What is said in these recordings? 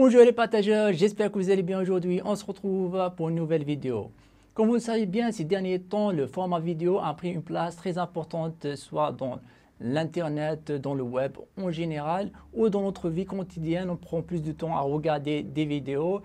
Bonjour les partageurs, j'espère que vous allez bien aujourd'hui. On se retrouve pour une nouvelle vidéo. Comme vous le savez bien, ces derniers temps, le format vidéo a pris une place très importante, soit dans l'Internet, dans le web en général, ou dans notre vie quotidienne, on prend plus de temps à regarder des vidéos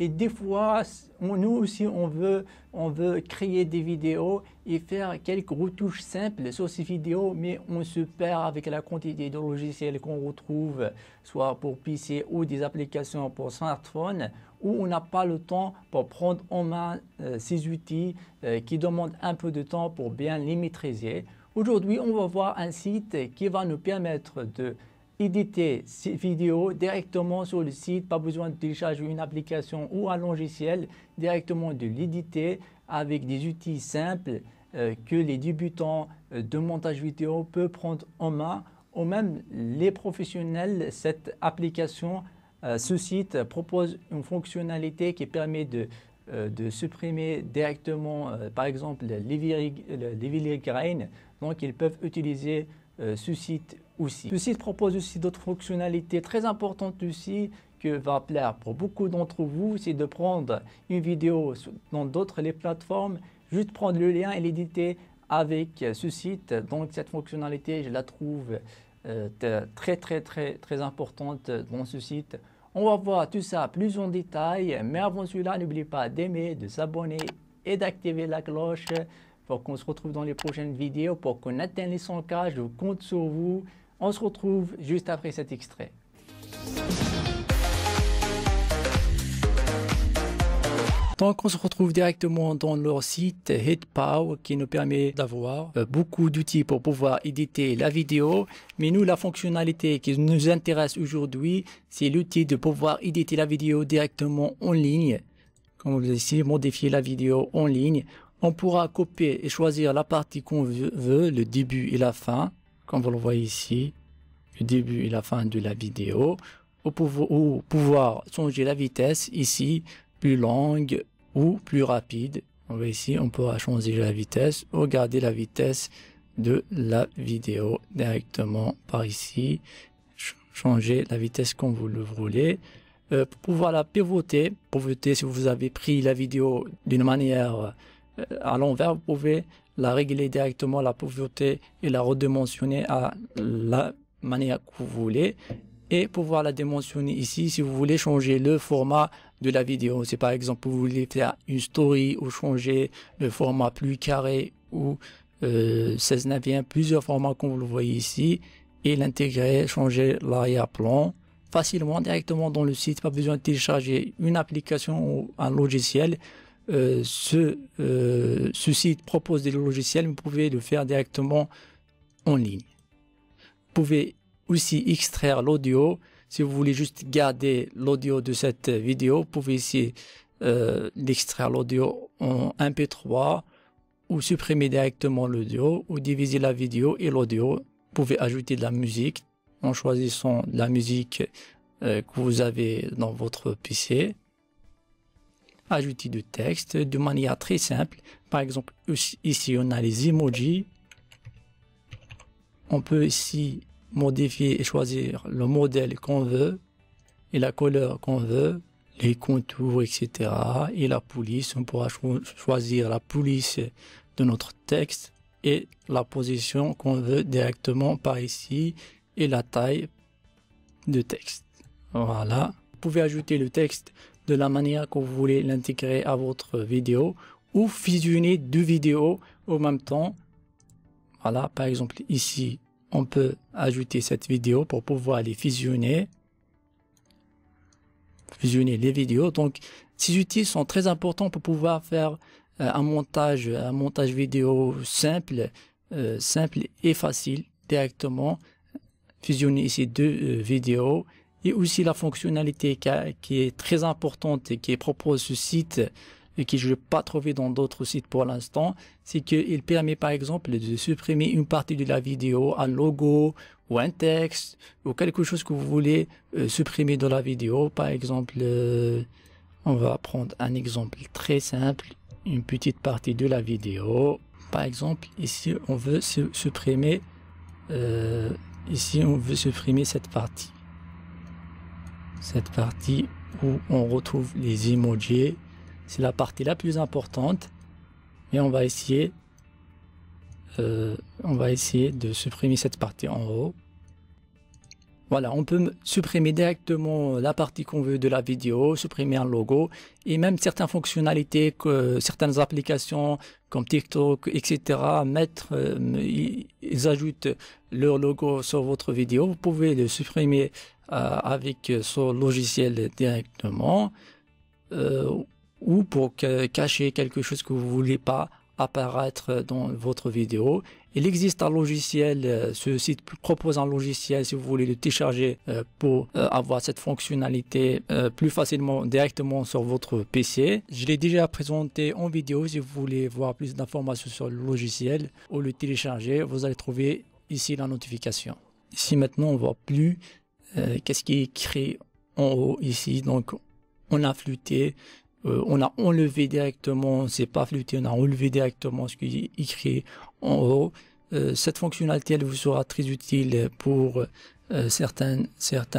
et des fois, nous aussi, on veut, on veut créer des vidéos et faire quelques retouches simples sur ces vidéos, mais on se perd avec la quantité de logiciels qu'on retrouve, soit pour PC ou des applications pour smartphone, où on n'a pas le temps pour prendre en main euh, ces outils euh, qui demandent un peu de temps pour bien les maîtriser. Aujourd'hui, on va voir un site qui va nous permettre de éditer ces vidéos directement sur le site, pas besoin de télécharger une application ou un logiciel, directement de l'éditer avec des outils simples euh, que les débutants euh, de montage vidéo peuvent prendre en main ou même les professionnels, cette application, euh, ce site propose une fonctionnalité qui permet de, supprimer directement, par exemple, les, les, graines, Donc, ils peuvent utiliser ce site ce site propose aussi d'autres fonctionnalités très importantes aussi que va plaire pour beaucoup d'entre vous, c'est de prendre une vidéo dans d'autres les plateformes, juste prendre le lien et l'éditer avec ce site. Donc cette fonctionnalité, je la trouve euh, très très très très importante dans ce site. On va voir tout ça plus en détail, mais avant cela, n'oubliez pas d'aimer, de s'abonner et d'activer la cloche pour qu'on se retrouve dans les prochaines vidéos, pour qu'on atteigne les 100K. Je compte sur vous. On se retrouve juste après cet extrait. Donc on se retrouve directement dans leur site HitPow qui nous permet d'avoir euh, beaucoup d'outils pour pouvoir éditer la vidéo. Mais nous, la fonctionnalité qui nous intéresse aujourd'hui, c'est l'outil de pouvoir éditer la vidéo directement en ligne. Comme vous ici, modifier la vidéo en ligne. On pourra copier et choisir la partie qu'on veut, le début et la fin comme vous le voyez ici, le début et la fin de la vidéo, ou, pouvoir changer la vitesse ici, plus longue ou plus rapide. on voit ici, on pourra changer la vitesse ou la vitesse de la vidéo directement par ici. changer la vitesse quand vous le voulez. Euh, pour pouvoir la pivoter, pivoter si vous avez pris la vidéo d'une manière euh, à l'envers, vous pouvez la régler directement la pauvreté et la redimensionner à la manière que vous voulez et pouvoir la dimensionner ici si vous voulez changer le format de la vidéo. Si par exemple vous voulez faire une story ou changer le format plus carré ou 16 euh, 9 plusieurs formats comme vous le voyez ici et l'intégrer, changer l'arrière-plan facilement directement dans le site, pas besoin de télécharger une application ou un logiciel. Euh, ce, site euh, propose des logiciels, vous pouvez le faire directement en ligne. Vous pouvez aussi extraire l'audio. Si vous voulez juste garder l'audio de cette vidéo, vous pouvez ici euh, extraire l'audio en MP3 ou supprimer directement l'audio ou diviser la vidéo et l'audio. Vous pouvez ajouter de la musique en choisissant la musique que vous avez dans votre PC ajouter du texte de manière très simple. Par exemple, ici, on a les emojis. On peut ici modifier et choisir le modèle qu'on veut et la couleur qu'on veut, les contours, etc. Et la police, on pourra choisir la police de notre texte et la position qu'on veut directement par ici et la taille de texte. Voilà. Vous pouvez ajouter le texte de la manière que vous voulez l'intégrer à votre vidéo ou fusionner deux vidéos au même temps. Voilà, par exemple ici, on peut ajouter cette vidéo pour pouvoir les fusionner. Fusionner les vidéos. Donc, ces outils sont très importants pour pouvoir faire euh, un montage, un montage vidéo simple, euh, simple et facile directement. Fusionner ici deux euh, vidéos aussi la fonctionnalité qui, est très importante et qui propose ce site et que je n'ai pas trouvé dans d'autres sites pour l'instant, c'est qu'il permet par exemple de supprimer une partie de la vidéo, un logo ou un texte ou quelque chose que vous voulez euh, supprimer de la vidéo. Par exemple, euh, on va prendre un exemple très simple, une petite partie de la vidéo. Par exemple, ici on veut supprimer, euh, ici on veut supprimer cette partie cette partie où on retrouve les emojis. C'est la partie la plus importante. et on va essayer, euh, on va essayer de supprimer cette partie en haut. Voilà, on peut supprimer directement la partie qu'on veut de la vidéo, supprimer un logo et même certaines fonctionnalités que certaines applications comme TikTok, etc. mettre, euh, ils ajoutent leur logo sur votre vidéo. Vous pouvez le supprimer euh, avec son logiciel directement euh, ou pour cacher quelque chose que vous voulez pas apparaître dans votre vidéo. Il existe un logiciel, euh, ce site propose un logiciel si vous voulez le télécharger euh, pour euh, avoir cette fonctionnalité plus facilement directement sur votre PC. Je l'ai déjà présenté en vidéo si vous voulez voir plus d'informations sur le logiciel ou le télécharger, vous allez trouver ici la notification. si maintenant on voit plus qu'est-ce qui est écrit en haut ici donc on a flûté euh, on a enlevé directement, c'est pas flouté, on a enlevé directement ce qui est écrit en haut. Euh, cette fonctionnalité, elle vous sera très utile pour euh, certaines,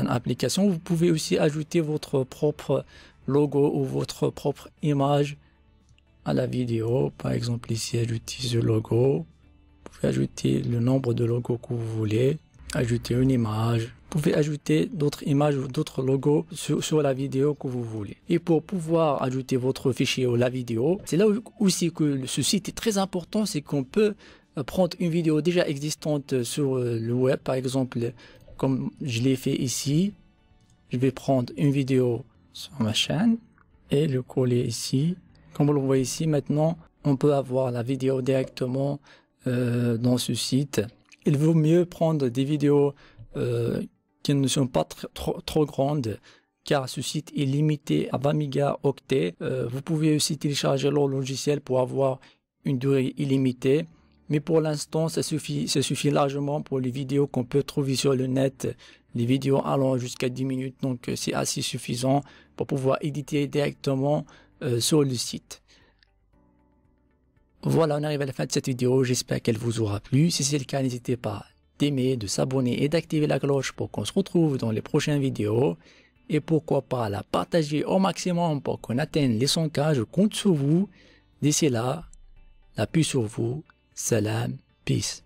applications. Vous pouvez aussi ajouter votre propre logo ou votre propre image à la vidéo. Par exemple, ici, j'utilise le logo. Vous pouvez ajouter le nombre de logos que vous voulez, ajouter une image, vous pouvez ajouter d'autres images ou d'autres logos sur, la vidéo que vous voulez. Et pour pouvoir ajouter votre fichier ou la vidéo, c'est là aussi que ce site est très important, c'est qu'on peut euh, prendre une vidéo déjà existante sur euh, le web, par exemple, comme je l'ai fait ici, je vais prendre une vidéo sur ma chaîne et le coller ici. Comme vous le voyez ici, maintenant, on peut avoir la vidéo directement euh, dans ce site. Il vaut mieux prendre des vidéos ne sont pas trop, grandes car ce site est limité à 20 mégaoctets. Euh, vous pouvez aussi télécharger leur logiciel pour avoir une durée illimitée. Mais pour l'instant, ça suffit, ça suffit largement pour les vidéos qu'on peut trouver sur le net, les vidéos allant jusqu'à 10 minutes. Donc, euh, c'est assez suffisant pour pouvoir éditer directement euh, sur le site. Voilà, on arrive à la fin de cette vidéo. J'espère qu'elle vous aura plu. Si c'est le cas, n'hésitez pas d'aimer, de s'abonner et d'activer la cloche pour qu'on se retrouve dans les prochaines vidéos. Et pourquoi pas la partager au maximum pour qu'on atteigne les 100K. Je compte sur vous. D'ici là, la puce sur vous. Salam, peace.